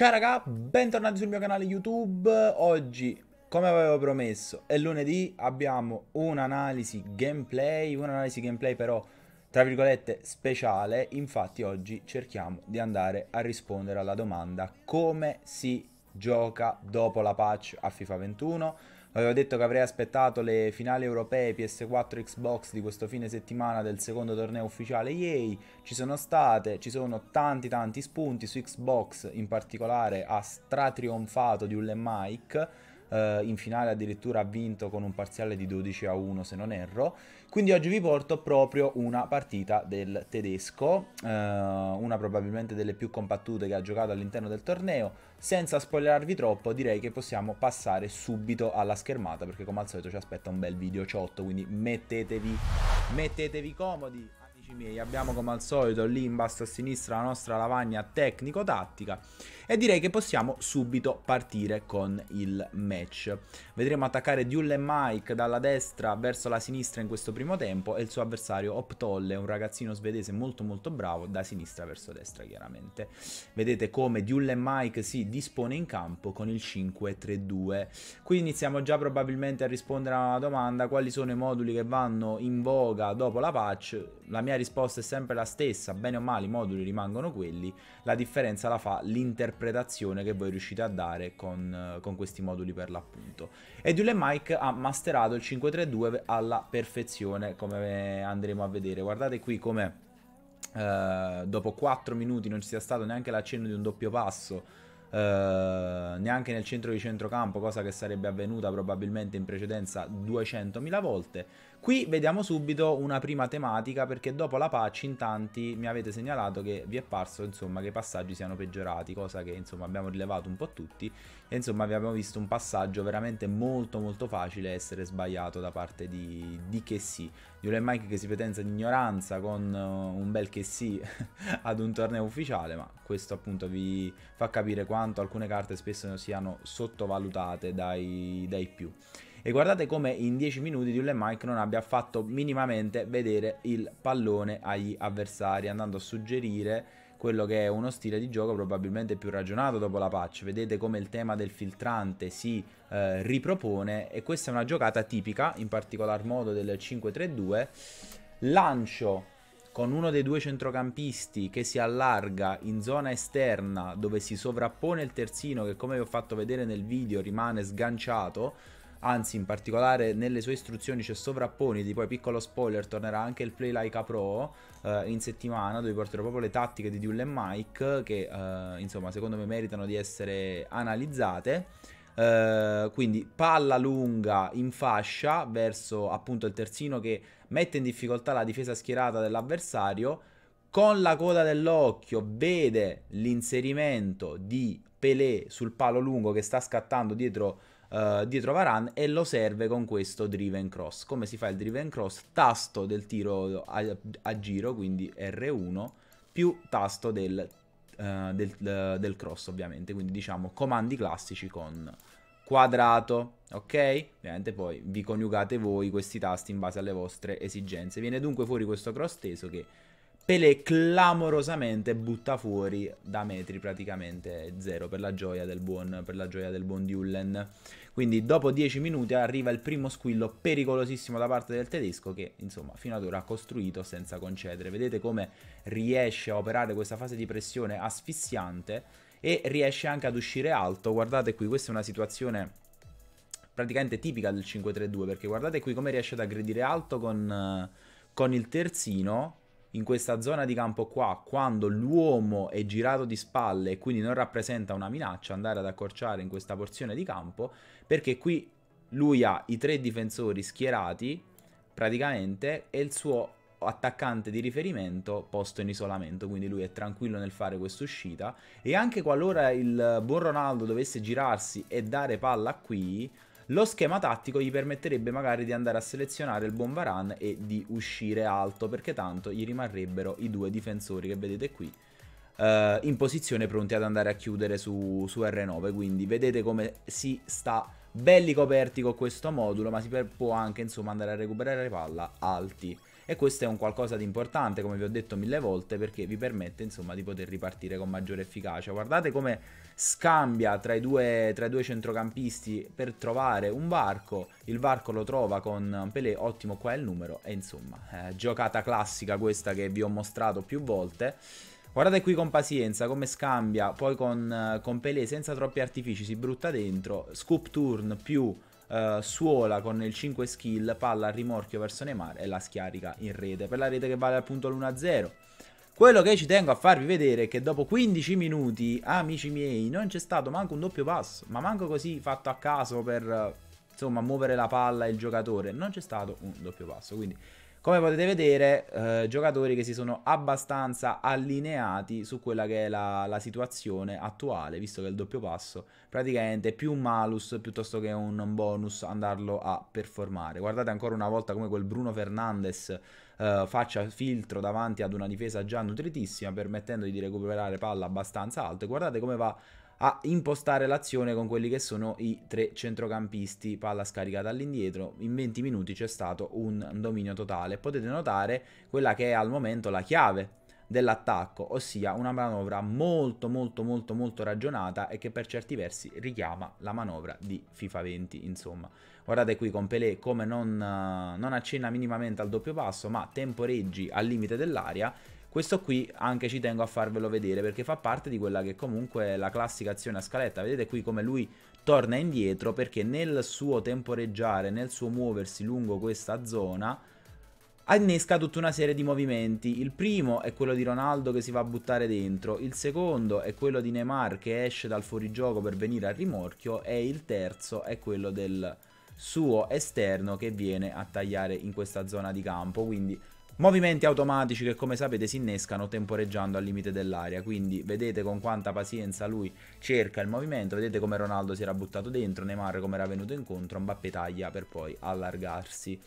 Ciao raga, bentornati sul mio canale YouTube. Oggi, come avevo promesso, è lunedì, abbiamo un'analisi gameplay, un'analisi gameplay però tra virgolette speciale. Infatti oggi cerchiamo di andare a rispondere alla domanda come si gioca dopo la patch a FIFA 21 Avevo detto che avrei aspettato le finali europee PS4 Xbox di questo fine settimana del secondo torneo ufficiale Yay! Ci sono state, ci sono tanti tanti spunti su Xbox, in particolare ha stratrionfato di Ulle Mike eh, in finale addirittura ha vinto con un parziale di 12 a 1 se non erro. Quindi oggi vi porto proprio una partita del tedesco, eh, una probabilmente delle più compattute che ha giocato all'interno del torneo. Senza spoilerarvi troppo direi che possiamo passare subito alla schermata perché come al solito ci aspetta un bel video ciotto quindi mettetevi, mettetevi comodi amici miei, abbiamo come al solito lì in basso a sinistra la nostra lavagna tecnico-tattica e direi che possiamo subito partire con il match. Vedremo attaccare Duel e Mike dalla destra verso la sinistra in questo primo tempo e il suo avversario Optolle, un ragazzino svedese molto molto bravo, da sinistra verso destra chiaramente. Vedete come Duel e Mike si dispone in campo con il 5-3-2. Qui iniziamo già probabilmente a rispondere a una domanda, quali sono i moduli che vanno in voga dopo la patch? La mia risposta è sempre la stessa, bene o male i moduli rimangono quelli, la differenza la fa l'interpretazione che voi riuscite a dare con, eh, con questi moduli per l'appunto. E Duel Mike ha masterato il 532 alla perfezione, come andremo a vedere. Guardate qui come eh, dopo 4 minuti non ci sia stato neanche l'accenno di un doppio passo. Uh, neanche nel centro di centrocampo, cosa che sarebbe avvenuta probabilmente in precedenza 200.000 volte. Qui vediamo subito una prima tematica perché dopo la patch in tanti mi avete segnalato che vi è parso insomma, che i passaggi siano peggiorati, cosa che insomma, abbiamo rilevato un po' tutti e insomma abbiamo visto un passaggio veramente molto molto facile essere sbagliato da parte di, di che sì, di un Mike che si pretenza di ignoranza con uh, un bel che sì ad un torneo ufficiale, ma questo appunto vi fa capire quanto alcune carte spesso siano sottovalutate dai, dai più. E guardate come in 10 minuti Dylan Mike non abbia fatto minimamente vedere il pallone agli avversari, andando a suggerire quello che è uno stile di gioco probabilmente più ragionato dopo la patch. Vedete come il tema del filtrante si eh, ripropone e questa è una giocata tipica, in particolar modo del 5-3-2. Lancio con uno dei due centrocampisti che si allarga in zona esterna dove si sovrappone il terzino che come vi ho fatto vedere nel video rimane sganciato Anzi, in particolare nelle sue istruzioni c'è sovrapponiti, poi piccolo spoiler, tornerà anche il Play Like a Pro eh, in settimana dove porterò proprio le tattiche di Duel e Mike che eh, insomma secondo me meritano di essere analizzate. Uh, quindi palla lunga in fascia verso appunto il terzino che mette in difficoltà la difesa schierata dell'avversario. Con la coda dell'occhio vede l'inserimento di Pelé sul palo lungo che sta scattando dietro uh, dietro Varan e lo serve con questo driven cross. Come si fa il driven cross? Tasto del tiro a, a giro, quindi R1, più tasto del, uh, del, eh, del cross ovviamente, quindi diciamo comandi classici con quadrato, ok? Ovviamente poi vi coniugate voi questi tasti in base alle vostre esigenze. Viene dunque fuori questo cross teso che Pelé clamorosamente butta fuori da metri praticamente zero per la gioia del buon, per la gioia del buon Diullen. Quindi dopo 10 minuti arriva il primo squillo pericolosissimo da parte del tedesco che insomma fino ad ora ha costruito senza concedere. Vedete come riesce a operare questa fase di pressione asfissiante e riesce anche ad uscire alto. Guardate qui, questa è una situazione praticamente tipica del 5-3-2 perché guardate qui come riesce ad aggredire alto con, eh, con il terzino in questa zona di campo qua, quando l'uomo è girato di spalle e quindi non rappresenta una minaccia, andare ad accorciare in questa porzione di campo, perché qui lui ha i tre difensori schierati praticamente e il suo attaccante di riferimento posto in isolamento, quindi lui è tranquillo nel fare quest'uscita e anche qualora il buon Ronaldo dovesse girarsi e dare palla qui, lo schema tattico gli permetterebbe magari di andare a selezionare il buon Varan e di uscire alto, perché tanto gli rimarrebbero i due difensori che vedete qui eh, in posizione pronti ad andare a chiudere su, su R9, quindi vedete come si sta belli coperti con questo modulo, ma si può anche insomma andare a recuperare palla alti e questo è un qualcosa di importante come vi ho detto mille volte perché vi permette insomma di poter ripartire con maggiore efficacia guardate come scambia tra i due, tra i due centrocampisti per trovare un varco il varco lo trova con Pelé ottimo qua è il numero e insomma eh, giocata classica questa che vi ho mostrato più volte Guardate qui con pazienza come scambia, poi con, eh, con Pelé senza troppi artifici si brutta dentro, scoop turn più uh, suola con il 5 skill, palla a rimorchio verso Neymar e la schiarica in rete per la rete che vale appunto l'1-0. Quello che ci tengo a farvi vedere è che dopo 15 minuti, amici miei, non c'è stato manco un doppio passo, ma manco così fatto a caso per eh, insomma muovere la palla e il giocatore, non c'è stato un doppio passo, quindi come potete vedere, eh, giocatori che si sono abbastanza allineati su quella che è la, la, situazione attuale, visto che il doppio passo praticamente è più un malus piuttosto che un bonus andarlo a performare. Guardate ancora una volta come quel Bruno Fernandes eh, faccia filtro davanti ad una difesa già nutritissima, permettendogli di recuperare palla abbastanza alto. E guardate come va a impostare l'azione con quelli che sono i tre centrocampisti, palla scaricata all'indietro, in 20 minuti c'è stato un dominio totale. Potete notare quella che è al momento la chiave dell'attacco, ossia una manovra molto molto molto molto ragionata e che per certi versi richiama la manovra di FIFA 20, insomma. Guardate qui con Pelé come non, eh, non accenna minimamente al doppio passo, ma temporeggi al limite dell'aria questo qui anche ci tengo a farvelo vedere perché fa parte di quella che comunque è la classica azione a scaletta. Vedete qui come lui torna indietro perché nel suo temporeggiare, nel suo muoversi lungo questa zona innesca tutta una serie di movimenti. Il primo è quello di Ronaldo che si va a buttare dentro, il secondo è quello di Neymar che esce dal fuorigioco per venire al rimorchio e il terzo è quello del suo esterno che viene a tagliare in questa zona di campo. Quindi Movimenti automatici che come sapete si innescano temporeggiando al limite dell'area, quindi vedete con quanta pazienza lui cerca il movimento, vedete come Ronaldo si era buttato dentro, Neymar come era venuto incontro, Mbappé taglia per poi allargarsi.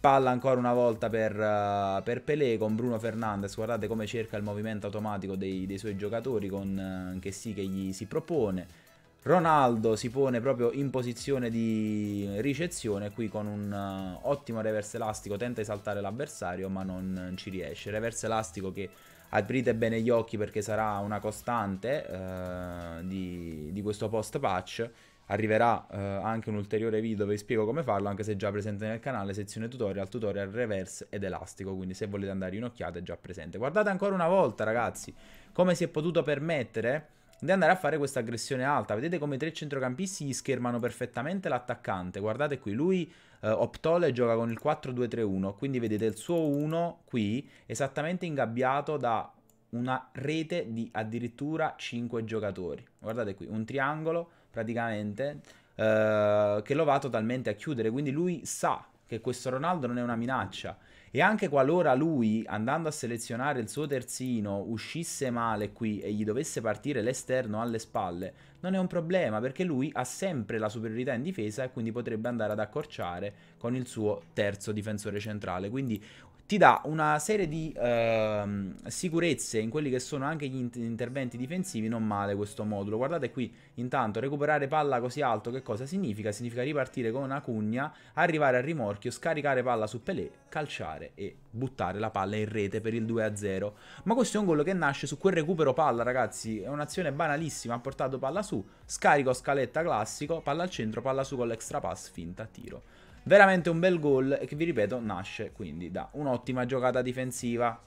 Palla ancora una volta per, uh, per Pelé con Bruno Fernandes, guardate come cerca il movimento automatico dei, dei suoi giocatori con uh, che sì che gli si propone. Ronaldo si pone proprio in posizione di ricezione qui con un uh, ottimo reverse elastico, tenta di saltare l'avversario ma non ci riesce. Reverse elastico che aprite bene gli occhi perché sarà una costante uh, di, di, questo post patch. Arriverà uh, anche un ulteriore video dove vi spiego come farlo, anche se è già presente nel canale, sezione tutorial, tutorial reverse ed elastico, quindi se volete andare in occhiata è già presente. Guardate ancora una volta ragazzi come si è potuto permettere di andare a fare questa aggressione alta. Vedete come i tre centrocampisti gli schermano perfettamente l'attaccante. Guardate qui, lui eh, Optole gioca con il 4-2-3-1, quindi vedete il suo 1 qui esattamente ingabbiato da una rete di addirittura 5 giocatori. Guardate qui, un triangolo praticamente eh, che lo va totalmente a chiudere, quindi lui sa che questo Ronaldo non è una minaccia e anche qualora lui, andando a selezionare il suo terzino, uscisse male qui e gli dovesse partire l'esterno alle spalle, non è un problema perché lui ha sempre la superiorità in difesa e quindi potrebbe andare ad accorciare con il suo terzo difensore centrale. Quindi ti dà una serie di uh, sicurezze in quelli che sono anche gli interventi difensivi non male questo modulo. Guardate qui, intanto recuperare palla così alto che cosa significa? Significa ripartire con una cugna, arrivare al rimorchio, scaricare palla su Pelé, calciare e buttare la palla in rete per il 2-0. Ma questo è un gol che nasce su quel recupero palla, ragazzi, è un'azione banalissima, ha portato palla su, scarico scaletta classico, palla al centro, palla su con l'extra pass, finta, tiro. Veramente un bel gol e che vi ripeto nasce quindi da un'ottima giocata difensiva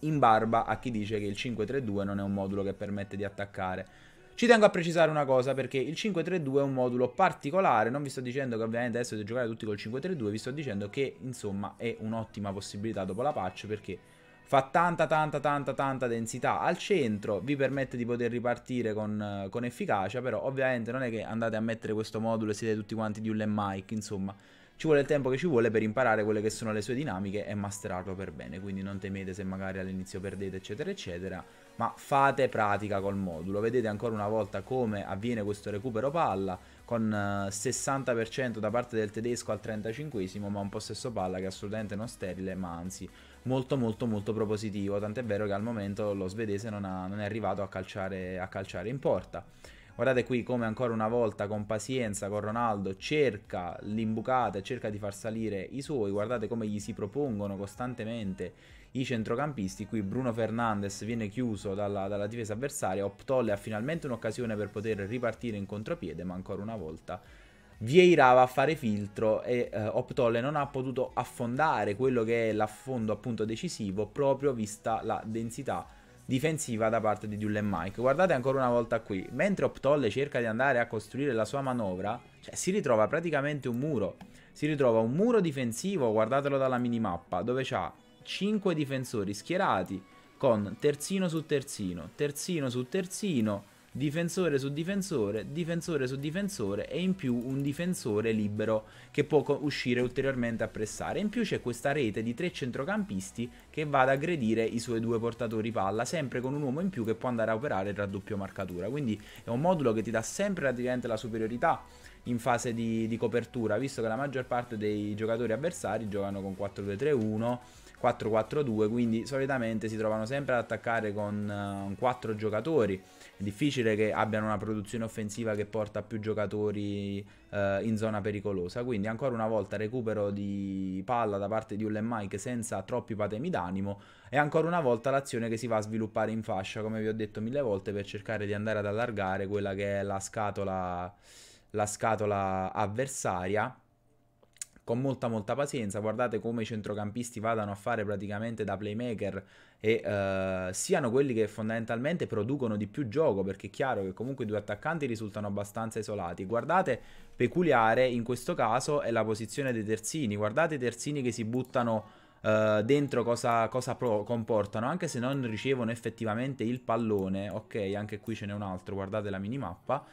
in barba a chi dice che il 5-3-2 non è un modulo che permette di attaccare. Ci tengo a precisare una cosa perché il 5-3-2 è un modulo particolare, non vi sto dicendo che ovviamente adesso dovete giocare tutti col 5-3-2, vi sto dicendo che insomma è un'ottima possibilità dopo la patch perché fa tanta tanta tanta tanta densità al centro, vi permette di poter ripartire con, con efficacia, però ovviamente non è che andate a mettere questo modulo e siete tutti quanti di un Mike, insomma ci vuole il tempo che ci vuole per imparare quelle che sono le sue dinamiche e masterarlo per bene, quindi non temete se magari all'inizio perdete eccetera eccetera, ma fate pratica col modulo, vedete ancora una volta come avviene questo recupero palla con 60% eh, da parte del tedesco al 35 esimo ma un possesso palla che è assolutamente non sterile ma anzi molto molto molto propositivo, tant'è vero che al momento lo svedese non, ha, non è arrivato a calciare, a calciare in porta. Guardate qui come ancora una volta con pazienza con Ronaldo cerca l'imbucata, cerca di far salire i suoi, guardate come gli si propongono costantemente i centrocampisti, qui Bruno Fernandes viene chiuso dalla, dalla difesa avversaria, Optolle ha finalmente un'occasione per poter ripartire in contropiede ma ancora una volta Vieirava a fare filtro e eh, Optole non ha potuto affondare quello che è l'affondo appunto decisivo proprio vista la densità difensiva da parte di Duel Mike. Guardate ancora una volta qui, mentre Optolle cerca di andare a costruire la sua manovra, cioè, si ritrova praticamente un muro, si ritrova un muro difensivo, guardatelo dalla minimappa, dove c'ha 5 difensori schierati con terzino su terzino, terzino su terzino, difensore su difensore, difensore su difensore e in più un difensore libero che può uscire ulteriormente a pressare. In più c'è questa rete di tre centrocampisti che va ad aggredire i suoi due portatori palla, sempre con un uomo in più che può andare a operare il raddoppio marcatura. Quindi è un modulo che ti dà sempre praticamente la superiorità in fase di, di copertura, visto che la maggior parte dei giocatori avversari giocano con 4-2-3-1. 4-4-2, quindi solitamente si trovano sempre ad attaccare con uh, eh, 4 giocatori difficile che abbiano una produzione offensiva che porta più giocatori eh, in zona pericolosa. Quindi ancora una volta recupero di palla da parte di Ullen Mike senza troppi patemi d'animo e ancora una volta l'azione che si va a sviluppare in fascia, come vi ho detto mille volte, per cercare di andare ad allargare quella che è la scatola, la scatola avversaria con molta molta pazienza, guardate come i centrocampisti vadano a fare praticamente da playmaker e uh, siano quelli che fondamentalmente producono di più gioco, perché è chiaro che comunque i due attaccanti risultano abbastanza isolati. Guardate, peculiare in questo caso è la posizione dei terzini, guardate i terzini che si buttano eh, dentro cosa, cosa comportano, anche se non ricevono effettivamente il pallone. Ok, anche qui ce n'è un altro, guardate la minimappa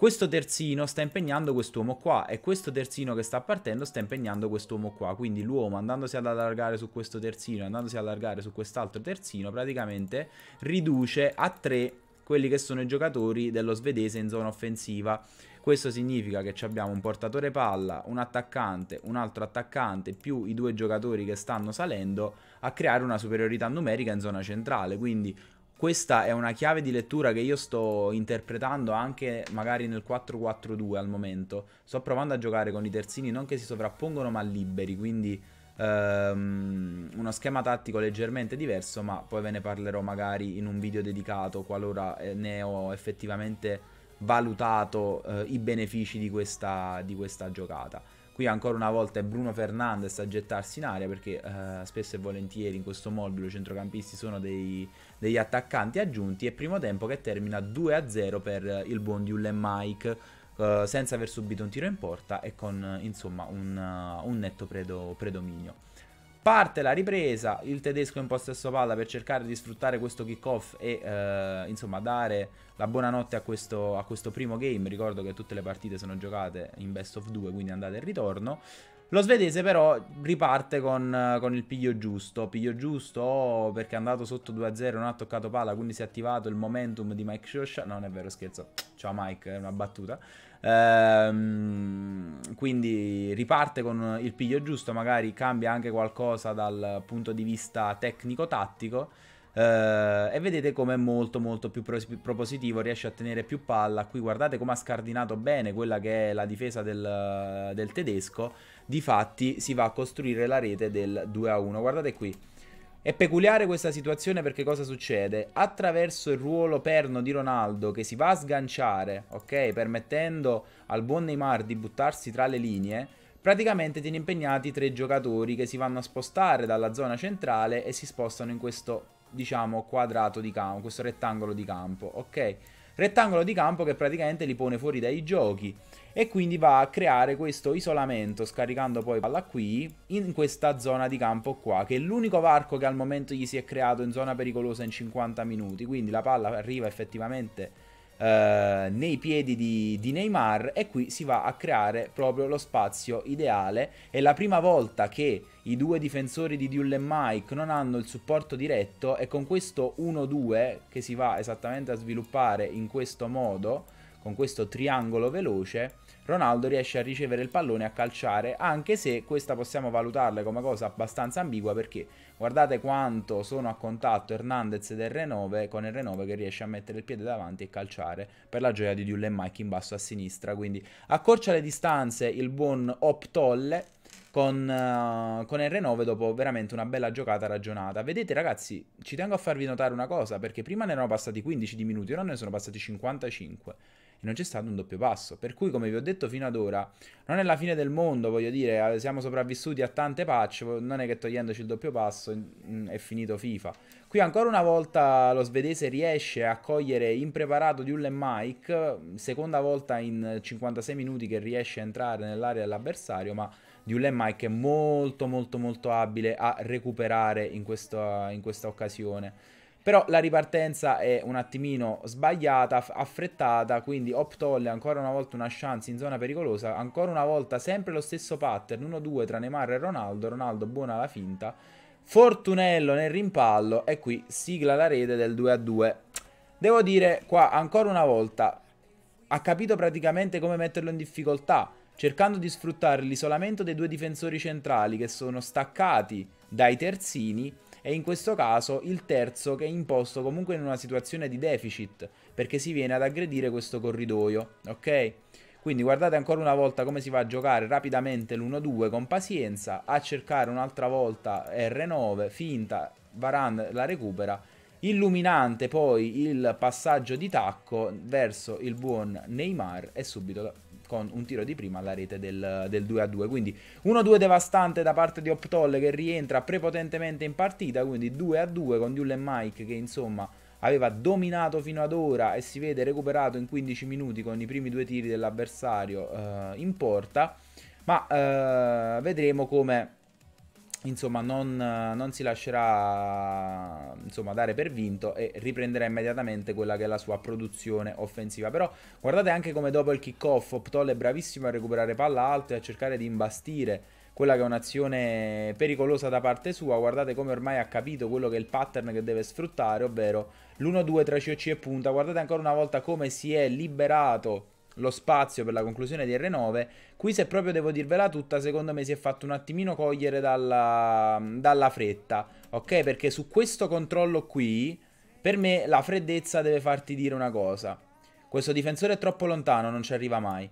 questo terzino sta impegnando quest'uomo qua e questo terzino che sta partendo sta impegnando quest'uomo qua, quindi l'uomo andandosi ad allargare su questo terzino, andandosi ad allargare su quest'altro terzino, praticamente riduce a 3 quelli che sono i giocatori dello svedese in zona offensiva. Questo significa che abbiamo un portatore palla, un attaccante, un altro attaccante, più i due giocatori che stanno salendo a creare una superiorità numerica in zona centrale. Quindi questa è una chiave di lettura che io sto interpretando anche magari nel 4-4-2 al momento. Sto provando a giocare con i terzini non che si sovrappongono ma liberi, quindi ehm, uno schema tattico leggermente diverso, ma poi ve ne parlerò magari in un video dedicato qualora eh, ne ho effettivamente valutato eh, i benefici di questa, di questa giocata. Qui ancora una volta è Bruno Fernandes a gettarsi in aria perché eh, spesso e volentieri in questo modulo i centrocampisti sono dei, degli attaccanti aggiunti e primo tempo che termina 2-0 per il buon di Ullen Mike eh, senza aver subito un tiro in porta e con insomma un, un netto predo, predominio. Parte la ripresa, il tedesco in possesso palla per cercare di sfruttare questo kickoff e eh, insomma dare la buonanotte a questo, a questo primo game. Ricordo che tutte le partite sono giocate in best of 2, quindi andate e ritorno. Lo svedese però riparte con, con, il piglio giusto, piglio giusto oh, perché è andato sotto 2-0, non ha toccato palla, quindi si è attivato il momentum di Mike Scioscia, no, non è vero scherzo, ciao Mike, è una battuta, Ehm, quindi riparte con il piglio giusto, magari cambia anche qualcosa dal punto di vista tecnico-tattico. Uh, e vedete come è molto molto più propositivo, riesce a tenere più palla. Qui guardate come ha scardinato bene quella che è la difesa del, del tedesco. Difatti si va a costruire la rete del 2 a 1. Guardate qui. È peculiare questa situazione perché cosa succede? Attraverso il ruolo perno di Ronaldo che si va a sganciare, ok, permettendo al buon Neymar di buttarsi tra le linee, praticamente tiene impegnati tre giocatori che si vanno a spostare dalla zona centrale e si spostano in questo, diciamo, quadrato di campo, questo rettangolo di campo, ok? rettangolo di campo che praticamente li pone fuori dai giochi e quindi va a creare questo isolamento scaricando poi palla qui in questa zona di campo qua che è l'unico varco che al momento gli si è creato in zona pericolosa in 50 minuti quindi la palla arriva effettivamente eh, nei piedi di, di Neymar e qui si va a creare proprio lo spazio ideale. È la prima volta che i due difensori di Duel e Mike non hanno il supporto diretto e con questo 1-2 che si va esattamente a sviluppare in questo modo con questo triangolo veloce, Ronaldo riesce a ricevere il pallone e a calciare, anche se questa possiamo valutarla come cosa abbastanza ambigua perché guardate quanto sono a contatto Hernandez del 9 con R9 che riesce a mettere il piede davanti e calciare per la gioia di Dulle e Mike in basso a sinistra, quindi accorcia le distanze il buon Optolle con, uh, con R9 dopo veramente una bella giocata ragionata. Vedete ragazzi, ci tengo a farvi notare una cosa perché prima ne erano passati 15 di minuti, ora ne sono passati 55 e non c'è stato un doppio passo. Per cui, come vi ho detto fino ad ora, non è la fine del mondo, voglio dire, eh, siamo sopravvissuti a tante patch, non è che togliendoci il doppio passo è finito FIFA. Qui ancora una volta lo svedese riesce a cogliere impreparato di Ullen Mike, seconda volta in 56 minuti che riesce a entrare nell'area dell'avversario, ma di Ullen Mike è molto molto molto abile a recuperare in questa, in questa occasione. Però la ripartenza è un attimino sbagliata, affrettata, quindi Optolle ancora una volta una chance in zona pericolosa, ancora una volta sempre lo stesso pattern, 1-2 tra Neymar e Ronaldo, Ronaldo buona la finta, Fortunello nel rimpallo e qui sigla la rete del 2-2. Devo dire qua ancora una volta ha capito praticamente come metterlo in difficoltà, cercando di sfruttare l'isolamento dei due difensori centrali che sono staccati dai terzini e in questo caso il terzo che è imposto comunque in una situazione di deficit perché si viene ad aggredire questo corridoio, ok? Quindi guardate ancora una volta come si va a giocare rapidamente l'1-2 con pazienza, a cercare un'altra volta R9, finta, Varan la recupera, illuminante poi il passaggio di tacco verso il buon Neymar e subito con un tiro di prima alla rete del, del 2-2. Quindi 1-2 devastante da parte di Optol che rientra prepotentemente in partita, quindi 2-2 con Duel Mike che insomma aveva dominato fino ad ora e si vede recuperato in 15 minuti con i primi due tiri dell'avversario eh, in porta, ma eh, vedremo come insomma, non, non, si lascerà insomma, dare per vinto e riprenderà immediatamente quella che è la sua produzione offensiva. Però guardate anche come dopo il kick-off Optol è bravissimo a recuperare palla alta e a cercare di imbastire quella che è un'azione pericolosa da parte sua. Guardate come ormai ha capito quello che è il pattern che deve sfruttare, ovvero l'1-2 tra COC e punta. Guardate ancora una volta come si è liberato lo spazio per la conclusione di R9. Qui, se proprio devo dirvela tutta, secondo me si è fatto un attimino cogliere dalla, dalla fretta, ok? Perché su questo controllo qui, per me la freddezza deve farti dire una cosa. Questo difensore è troppo lontano, non ci arriva mai.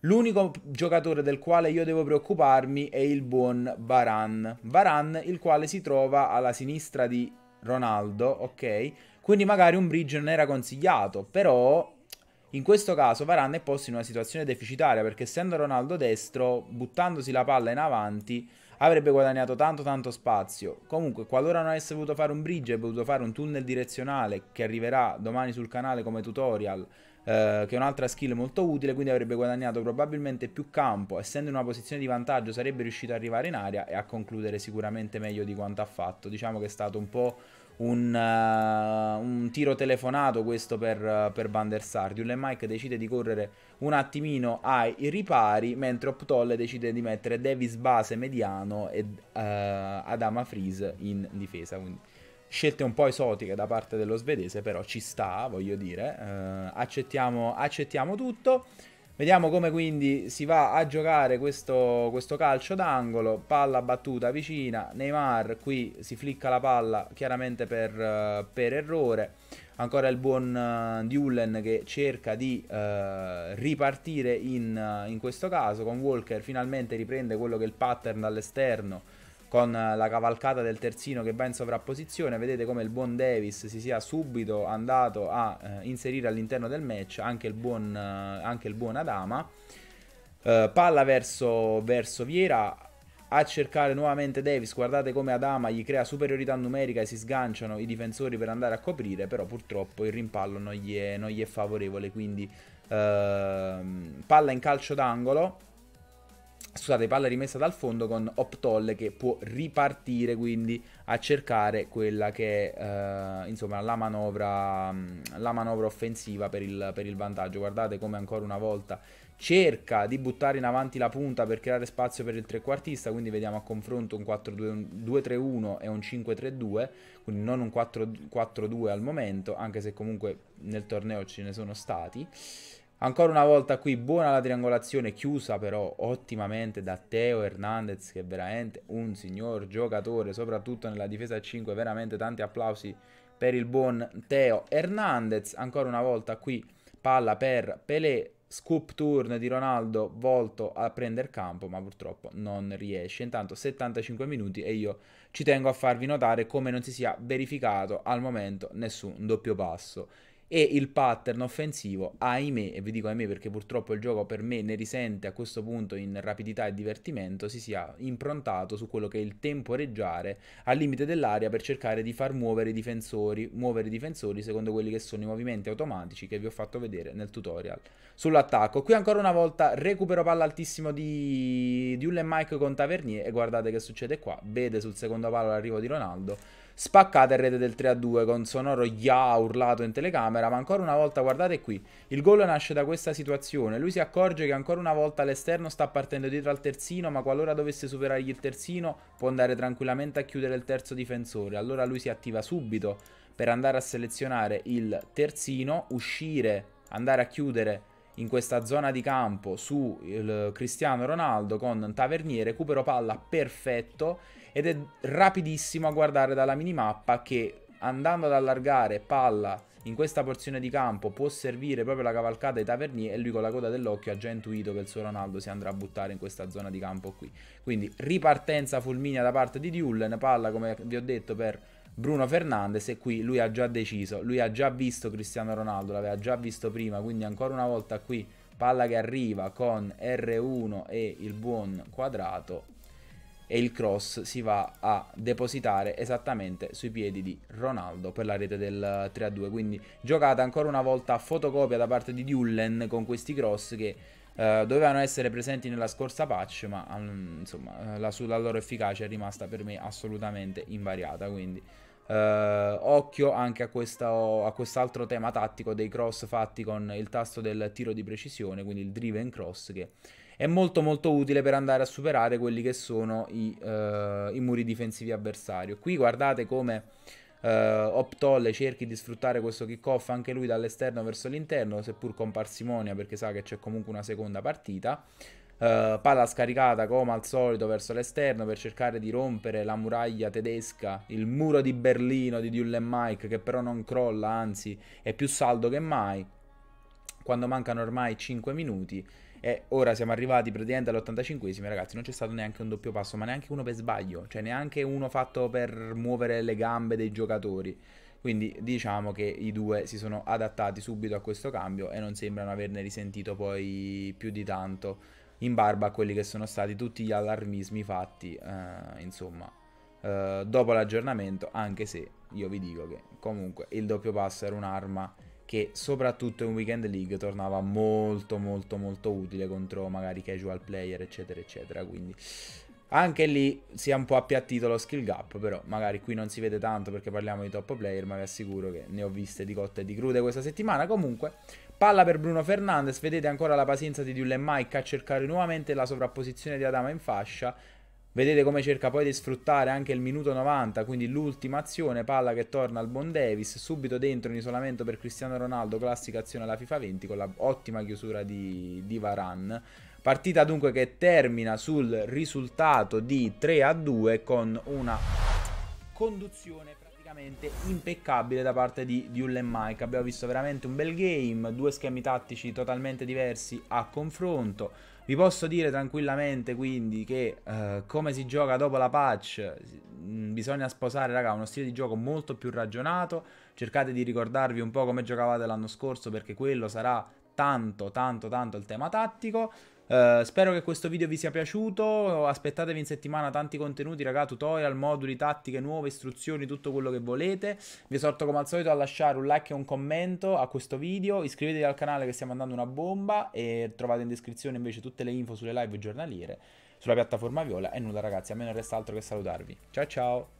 L'unico giocatore del quale io devo preoccuparmi è il buon Varan. Baran, il quale si trova alla sinistra di Ronaldo, ok? Quindi magari un bridge non era consigliato, però in questo caso Varane è posto in una situazione deficitaria perché essendo Ronaldo destro, buttandosi la palla in avanti, avrebbe guadagnato tanto tanto spazio. Comunque, qualora non avesse voluto fare un bridge e voluto fare un tunnel direzionale che arriverà domani sul canale come tutorial, eh, che è un'altra skill molto utile, quindi avrebbe guadagnato probabilmente più campo, essendo in una posizione di vantaggio sarebbe riuscito ad arrivare in aria e a concludere sicuramente meglio di quanto ha fatto. Diciamo che è stato un po' un, uh, un tiro telefonato questo per, uh, per Van der Sar. Dylan Mike decide di correre un attimino ai ripari, mentre Optol decide di mettere Davis base mediano e uh, eh, Adama Freeze in difesa. Quindi scelte un po' esotiche da parte dello svedese, però ci sta, voglio dire. Eh, accettiamo, accettiamo tutto. Vediamo come quindi si va a giocare questo, questo calcio d'angolo, palla battuta vicina, Neymar qui si flicca la palla chiaramente per, eh, per errore, ancora il buon uh, Diullen che cerca di uh, ripartire in, uh, in, questo caso, con Walker finalmente riprende quello che è il pattern dall'esterno con la cavalcata del terzino che va in sovrapposizione, vedete come il buon Davis si sia subito andato a eh, inserire all'interno del match anche il buon, eh, anche il buon Adama. Eh, palla verso, verso Viera, a cercare nuovamente Davis, guardate come Adama gli crea superiorità numerica e si sganciano i difensori per andare a coprire, però purtroppo il rimpallo non gli è, non gli è favorevole, quindi ehm, palla in calcio d'angolo scusate, palla rimessa dal fondo con Optol che può ripartire quindi a cercare quella che è eh, insomma, la, manovra, mm, la manovra, offensiva per il, per il vantaggio. Guardate come ancora una volta cerca di buttare in avanti la punta per creare spazio per il trequartista, quindi vediamo a confronto un 4-2-3-1 e un 5-3-2, quindi non un 4-4-2 al momento, anche se comunque nel torneo ce ne sono stati. Ancora una volta qui buona la triangolazione chiusa però ottimamente da Teo Hernandez che è veramente un signor giocatore soprattutto nella difesa 5 veramente tanti applausi per il buon Teo Hernandez ancora una volta qui palla per Pelé scoop turn di Ronaldo volto a prendere campo ma purtroppo non riesce intanto 75 minuti e io ci tengo a farvi notare come non si sia verificato al momento nessun doppio passo e il pattern offensivo, ahimè, e vi dico ahimè perché purtroppo il gioco per me ne risente a questo punto in rapidità e divertimento, si sia improntato su quello che è il temporeggiare al limite dell'area per cercare di far muovere i difensori, muovere i difensori secondo quelli che sono i movimenti automatici che vi ho fatto vedere nel tutorial. Sull'attacco, qui ancora una volta recupero palla altissimo di, di Ullen Mike con Tavernier e guardate che succede qua, vede sul secondo palo l'arrivo di Ronaldo, spaccata in rete del 3-2 con sonoro Ya urlato in telecamera, camera, ma ancora una volta guardate qui. Il gol nasce da questa situazione, lui si accorge che ancora una volta all'esterno sta partendo dietro al terzino, ma qualora dovesse superargli il terzino può andare tranquillamente a chiudere il terzo difensore, allora lui si attiva subito per andare a selezionare il terzino, uscire, andare a chiudere in questa zona di campo su Cristiano Ronaldo con Tavernier, recupero palla perfetto ed è rapidissimo a guardare dalla minimappa che andando ad allargare palla in questa porzione di campo può servire proprio la cavalcata ai Tavernier e lui con la coda dell'occhio ha già intuito che il suo Ronaldo si andrà a buttare in questa zona di campo qui. Quindi ripartenza fulminea da parte di Diullen, palla come vi ho detto per Bruno Fernandes e qui lui ha già deciso, lui ha già visto Cristiano Ronaldo, l'aveva già visto prima, quindi ancora una volta qui palla che arriva con R1 e il buon quadrato e il cross si va a depositare esattamente sui piedi di Ronaldo per la rete del 3-2. Quindi giocata ancora una volta a fotocopia da parte di Dullen con questi cross che eh, dovevano essere presenti nella scorsa patch, ma um, insomma eh, la, la, loro efficacia è rimasta per me assolutamente invariata. Quindi eh, occhio anche a, questo, a quest'altro tema tattico dei cross fatti con il tasto del tiro di precisione, quindi il driven cross che è molto molto utile per andare a superare quelli che sono i, uh, i muri difensivi avversario. Qui guardate come uh, eh, Optolle cerchi di sfruttare questo kickoff anche lui dall'esterno verso l'interno, seppur con parsimonia perché sa che c'è comunque una seconda partita. Uh, palla scaricata come al solito verso l'esterno per cercare di rompere la muraglia tedesca, il muro di Berlino di Duel Mike che però non crolla, anzi è più saldo che mai. Quando mancano ormai 5 minuti e ora siamo arrivati praticamente all'85esimo, ragazzi, non c'è stato neanche un doppio passo, ma neanche uno per sbaglio, cioè neanche uno fatto per muovere le gambe dei giocatori. Quindi diciamo che i due si sono adattati subito a questo cambio e non sembrano averne risentito poi più di tanto in barba a quelli che sono stati tutti gli allarmismi fatti, eh, insomma, eh, dopo l'aggiornamento, anche se io vi dico che comunque il doppio passo era un'arma che soprattutto in Weekend League tornava molto molto molto utile contro magari casual player eccetera eccetera, quindi anche lì si è un po' appiattito lo skill gap, però magari qui non si vede tanto perché parliamo di top player, ma vi assicuro che ne ho viste di cotte e di crude questa settimana. Comunque, palla per Bruno Fernandes, vedete ancora la pazienza di Dulle Mike a cercare nuovamente la sovrapposizione di Adama in fascia, Vedete come cerca poi di sfruttare anche il minuto 90, quindi l'ultima azione, palla che torna al Bon Davis, subito dentro in isolamento per Cristiano Ronaldo, classica azione alla FIFA 20 con l'ottima chiusura di, di Varane. Partita dunque che termina sul risultato di 3 a 2 con una conduzione praticamente impeccabile da parte di Duel Mike. Abbiamo visto veramente un bel game, due schemi tattici totalmente diversi a confronto. Vi posso dire tranquillamente quindi che eh, come si gioca dopo la patch mm, bisogna sposare raga, uno stile di gioco molto più ragionato, cercate di ricordarvi un po' come giocavate l'anno scorso perché quello sarà tanto tanto tanto il tema tattico Uh, spero che questo video vi sia piaciuto, aspettatevi in settimana tanti contenuti raga, tutorial, moduli, tattiche nuove, istruzioni, tutto quello che volete. Vi esorto come al solito a lasciare un like e un commento a questo video, iscrivetevi al canale che stiamo andando una bomba e trovate in descrizione invece tutte le info sulle live giornaliere, sulla piattaforma Viola e nulla ragazzi, a me non resta altro che salutarvi. Ciao ciao!